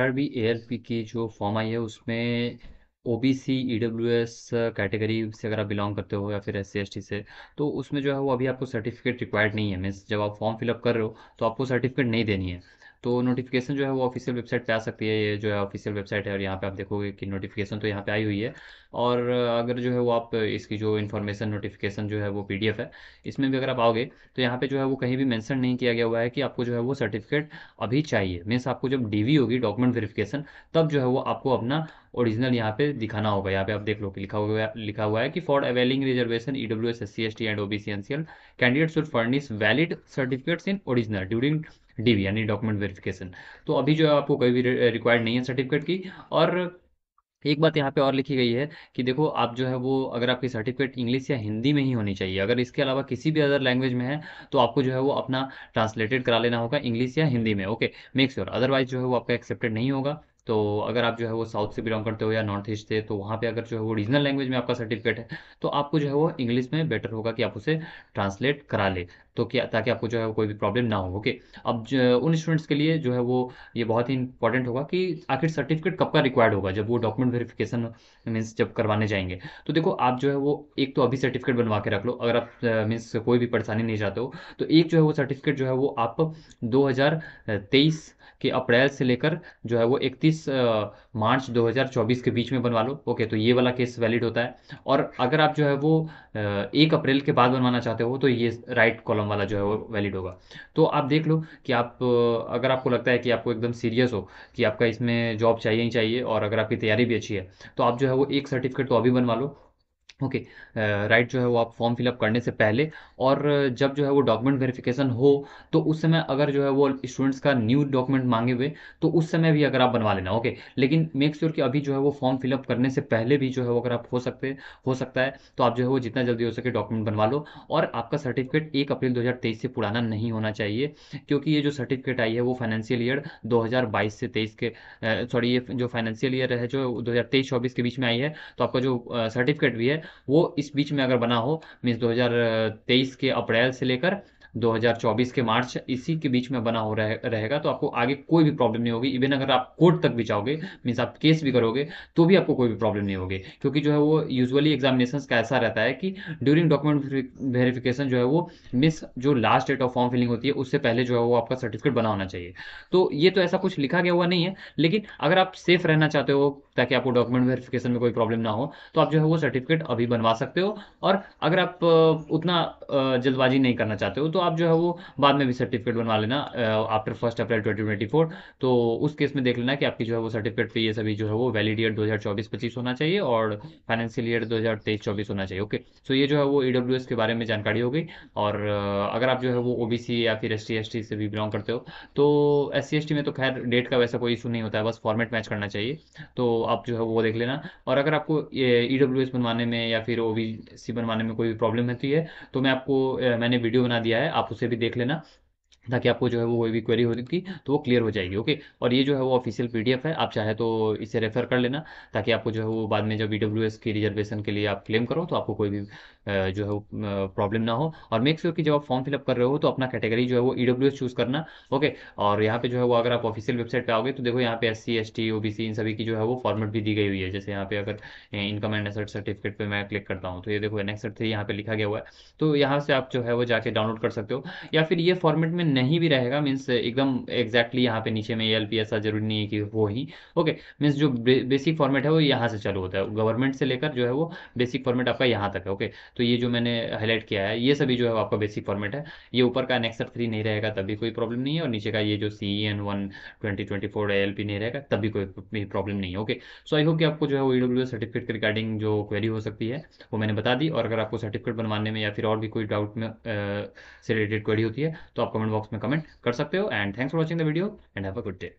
R B L P की जो form आई है उसमें O B C E W S category से अगर आप बिलोंग करते हो या फिर एस सी एस टी से तो उसमें जो है वो अभी आपको सर्टिफिकेट रिक्वायर्ड नहीं है मीन्स जब आप फॉर्म फिलअप कर रहे हो तो आपको सर्टिफिकेट नहीं देनी है तो नोटिफिकेशन जो है वो ऑफिशियल वेबसाइट पे आ सकती है ये जो है ऑफिशियल वेबसाइट है और यहाँ पे आप देखोगे कि नोटिफिकेशन तो यहाँ पे आई हुई है और अगर जो है वो आप इसकी जो इन्फॉर्मेशन नोटिफिकेशन जो है वो पी है इसमें भी अगर आप आओगे तो यहाँ पे जो है वो कहीं भी मैंसन नहीं किया गया हुआ है कि आपको जो है वो सर्टिफिकेट अभी चाहिए मीन्स आपको जब डी होगी डॉक्यूमेंट वेरिफिकेशन तब जो है वो आपको अपना ओरिजिनल यहाँ पे दिखाना होगा यहाँ पे आप देख लो कि लिखा हुआ लिखा हुआ है कि for availing reservation E W S S C S T and OBC NCL candidate should furnish valid certificates in original during D यानी डॉक्यूमेंट वेरिफिकेशन तो अभी जो है आपको कोई भी रिक्वायर्ड नहीं है सर्टिफिकेट की और एक बात यहाँ पे और लिखी गई है कि देखो आप जो है वो अगर आपकी सर्टिफिकेट इंग्लिश या हिंदी में ही होनी चाहिए अगर इसके अलावा किसी भी अदर लैंग्वेज में है तो आपको जो है वो अपना ट्रांसलेटेड करा लेना होगा इंग्लिश या हिंदी में ओके मेक श्योर अदरवाइज जो है वो आपका एक्सेप्टेड नहीं होगा तो अगर आप जो है वो साउथ से बिलोंग करते हो या नॉर्थ ईस्ट से तो वहाँ पे अगर जो है वो रीजनल लैंग्वेज में आपका सर्टिफिकेट है तो आपको जो है वो इंग्लिश में बेटर होगा कि आप उसे ट्रांसलेट करा ले तो क्या ताकि आपको जो है कोई भी प्रॉब्लम ना हो ओके अब उन स्टूडेंट्स के लिए जो है वो ये बहुत ही इंपॉर्टेंट होगा कि आखिर सर्टिफिकेट कब का रिक्वायर्ड होगा जब वो डॉक्यूमेंट वेरिफिकेशन मीन्स जब करवाने जाएंगे तो देखो आप जो है वो एक तो अभी सर्टिफिकेट बनवा के रख लो अगर आप मीन्स कोई भी परेशानी नहीं चाहते हो तो एक जो है वो सर्टिफिकेट जो है वो आप दो के अप्रैल से लेकर जो है वो 31 मार्च 2024 के बीच में बनवा लो ओके तो ये वाला केस वैलिड होता है और अगर आप जो है वो एक अप्रैल के बाद बनवाना चाहते हो तो ये राइट कॉलम एग्ज़ाम वाला जो है वो वैलिड होगा तो आप देख लो कि आप अगर आपको लगता है कि आपको एकदम सीरियस हो कि आपका इसमें जॉब चाहिए ही चाहिए और अगर आपकी तैयारी भी अच्छी है तो आप जो है वो एक सर्टिफिकेट तो अभी बनवा लो ओके राइट जो है वो आप फॉर्म फिलअप करने से पहले और जब जो है वो डॉक्यूमेंट वेरिफिकेशन हो तो उस समय अगर जो है वो स्टूडेंट्स का न्यू डॉक्यूमेंट मांगे हुए तो उस समय भी अगर आप बनवा लेना ओके लेकिन मेक श्योर sure कि अभी जो है वो फॉर्म फिलअप करने से पहले भी जो है वो अगर आप हो सकते हो सकता है तो आप जो है वो जितना जल्दी हो सके डॉक्यूमेंट बनवा लो और आपका सर्टिफिकेट एक अप्रैल दो से पुराना नहीं होना चाहिए क्योंकि ये जो सर्टिफिकेट आई है वो फाइनेंशियल ईयर दो से तेईस के सॉरी ये जो फाइनेंशियल ईयर है जो दो हज़ार के बीच में आई है तो आपका जो सर्टिफिकेट भी है वो इस बीच में अगर बना हो मीन्स दो के अप्रैल से लेकर 2024 के मार्च इसी के बीच में बना हो रह, रहेगा तो आपको आगे कोई भी प्रॉब्लम नहीं होगी इवन अगर आप कोर्ट तक भी जाओगे मीन्स आप केस भी करोगे तो भी आपको कोई भी प्रॉब्लम नहीं होगी क्योंकि जो है वो यूजुअली एग्जामिनेशन का ऐसा रहता है कि ड्यूरिंग डॉक्यूमेंट वेरिफिकेशन जो है वो मीन्स जो last date of form filling होती है उससे पहले जो है वो आपका सर्टिफिकेट बना होना चाहिए तो ये तो ऐसा कुछ लिखा गया हुआ नहीं है लेकिन अगर आप सेफ रहना चाहते हो ताकि आपको डॉक्यूमेंट वेरिफिकेशन में कोई प्रॉब्लम ना हो तो आप जो है वो सर्टिफिकेट अभी बनवा सकते हो और अगर आप उतना जल्दबाजी नहीं करना चाहते हो तो आप जो है वो बाद में भी सर्टिफिकेट बनवा लेना after first April twenty twenty four तो उस केस में देख लेना कि आपकी जो है वो सर्टिफिकेट पे ये सभी जो है वो वैलिड ईयर दो हज़ार चौबीस पच्चीस होना चाहिए और फाइनेंशियल ईयर दो हज़ार तेईस चौबीस होना चाहिए ओके सो ये जो है वो ई डब्ल्यू एस के बारे में जानकारी हो गई और अगर आप जो है वो ओ बी सी या फिर एस टी एस टी से भी बिलोंग करते हो तो एस सी एस टी में तो खैर डेट का वैसा कोई इशू नहीं होता है बस फॉर्मेट मैच करना चाहिए तो आप जो है वो देख लेना और अगर आपको ई डब्ल्यू एस बनवाने में या फिर ओ वी सी बनवाने में कोई प्रॉब्लम रहती है तो मैं आपको मैंने वीडियो बना दिया है आप उसे भी देख लेना ताकि आपको जो है वो कोई भी क्वेरी होगी थी तो वो क्लियर हो जाएगी ओके और ये जो है वो ऑफिशियल पीडीएफ है आप चाहे तो इसे रेफर कर लेना ताकि आपको जो है वो बाद में जब ई की रिजर्वेशन के लिए आप क्लेम करो तो आपको कोई भी जो है प्रॉब्लम ना हो और मेक श्योर sure कि जब आप फॉर्म फिलअप कर रहे हो तो अपना कैटेगरी जो है वो ई चूज करना ओके और यहाँ पे जो है वो अगर आप ऑफिशियल वेबसाइट पर आओगे तो देखो यहाँ पे S C S T O B C इन सभी की जो है वो फॉर्मेट भी दी गई हुई है जैसे यहाँ पे अगर इनकम एंड एसर्ट सर्टिफिकेट पर मैं क्लिक करता हूँ तो ये देखो एन एक्सर्ट थ्री यहाँ पे लिखा गया हुआ है तो यहाँ से आप जो है वो जाके डाउनलोड कर सकते हो या फिर ये फॉर्मेट में नहीं भी रहेगा मीन्स एकदम एग्जैक्टली यहाँ पे नीचे में एल पी ऐसा जरूरी नहीं है कि वो ही ओके मीन्स जो बे, बेसिक फॉर्मेट है वो यहाँ से चालू होता है गवर्नमेंट से लेकर जो है वो बेसिक फॉर्मेट आपका यहाँ तक है ओके तो ये जो मैंने हाईलाइट किया है ये सभी जो है आपका बेसिक फॉर्मेट है ये ऊपर का नेक्सर थ्री नहीं रहेगा तब भी कोई प्रॉब्लम नहीं है और नीचे का ये जो C N one twenty twenty four L P नहीं रहेगा तब भी कोई प्रॉब्लम नहीं है ओके सो आई होप कि आपको जो है वो ई डब्ल्यू सर्टिफिकेट रिगार्डिंग जो क्वेरी हो सकती है वो मैंने बता दी और अगर आपको सर्टिफिकेट बनवाने में या फिर और भी कोई डाउट में से रिलेटेड क्वेरी होती है तो आप कमेंट बॉक्स बॉक्स में कमेंट कर सकते हो and thanks for watching the video and have a good day